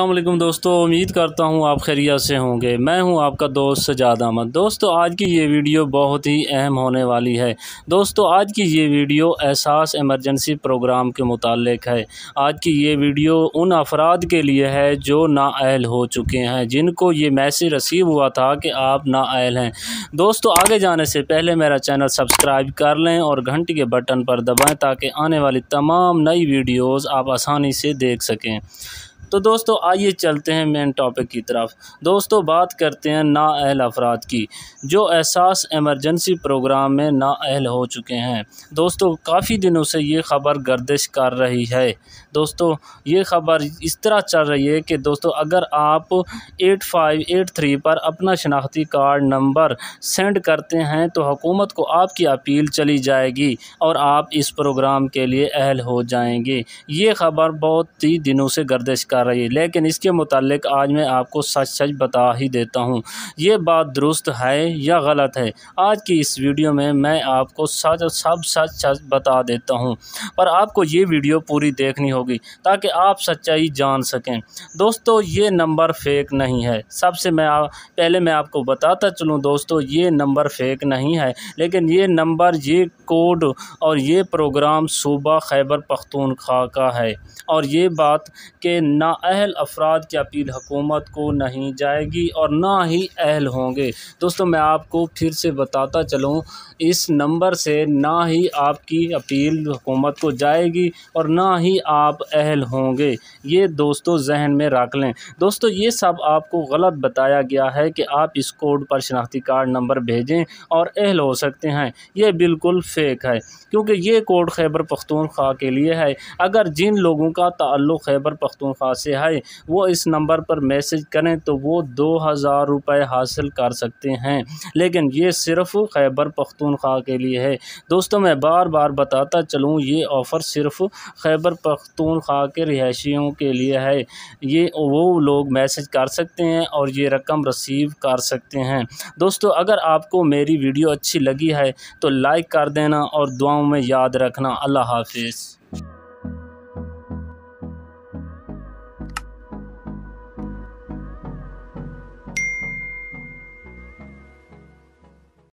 अल्लाम दोस्तों उम्मीद करता हूँ आप खैरिया से होंगे मैं हूँ आपका दोस्त सजाद अहमद दोस्तों आज की ये वीडियो बहुत ही अहम होने वाली है दोस्तों आज की ये वीडियो एहसास एमरजेंसी प्रोग्राम के मुतालिक है आज की ये वीडियो उन अफराद के लिए है जो नााहल हो चुके हैं जिनको ये मैसेज रसीव हुआ था कि आप नााहल हैं दोस्तों आगे जाने से पहले मेरा चैनल सब्सक्राइब कर लें और घंटी के बटन पर दबाएँ ताकि आने वाली तमाम नई वीडियोज़ आप आसानी से देख सकें तो दोस्तों आइए चलते हैं मेन टॉपिक की तरफ दोस्तों बात करते हैं नाअहल अफराद की जो एहसास एमरजेंसी प्रोग्राम में नााहल हो चुके हैं दोस्तों काफ़ी दिनों से ये ख़बर गर्दिश कर रही है दोस्तों ये ख़बर इस तरह चल रही है कि दोस्तों अगर आप एट फाइव एट थ्री पर अपना शनाख्ती कार्ड नंबर सेंड करते हैं तो हुकूमत को आपकी अपील चली जाएगी और आप इस प्रोग्राम के लिए अहल हो जाएंगे ये ख़बर बहुत ही दिनों से गर्दिश कर रही है लेकिन इसके मतलब आज मैं आपको सच सच बता ही देता हूँ ये बात दुरुस्त है या गलत है आज की इस वीडियो में मैं आपको सच सब सच सच बता देता हूँ पर आपको ये वीडियो पूरी देखनी होगी ताकि आप सच्चाई जान सकें दोस्तों ये नंबर फेक नहीं है सबसे मैं आ, पहले मैं आपको बताता चलूँ दोस्तों ये नंबर फेक नहीं है लेकिन ये नंबर ये कोड और ये प्रोग्राम सूबा खैबर पख्तूनख्वा का है और ये बात के न अहल अफराद की अपील हुकूमत को नहीं जाएगी और ना ही अहल होंगे दोस्तों मैं आपको फिर से बताता चलूँ इस नंबर से ना ही आपकी अपील हुकूमत को जाएगी और ना ही आप अहल होंगे ये दोस्तों जहन में रख लें दोस्तों ये सब आपको गलत बताया गया है कि आप इस कोड पर शनाख्ती कार्ड नंबर भेजें और अहल हो सकते हैं ये बिल्कुल फेक है क्योंकि ये कोड खैबर पख्तूनख्वा के लिए है अगर जिन लोगों का ताल्लुक़ खैबर पख्तूनख्वा से है वो इस नंबर पर मैसेज करें तो वो दो हज़ार रुपये हासिल कर सकते हैं लेकिन ये सिर्फ खैबर पख्तूनख्वा के लिए है दोस्तों मैं बार बार बताता चलूँ ये ऑफ़र सिर्फ खैबर पख्तूनख्वा के रिहायशियों के लिए है ये वो लोग मैसेज कर सकते हैं और ये रकम रसीव कर सकते हैं दोस्तों अगर आपको मेरी वीडियो अच्छी लगी है तो लाइक कर देना और दुआओं में याद रखना अल्लाह हाफिज़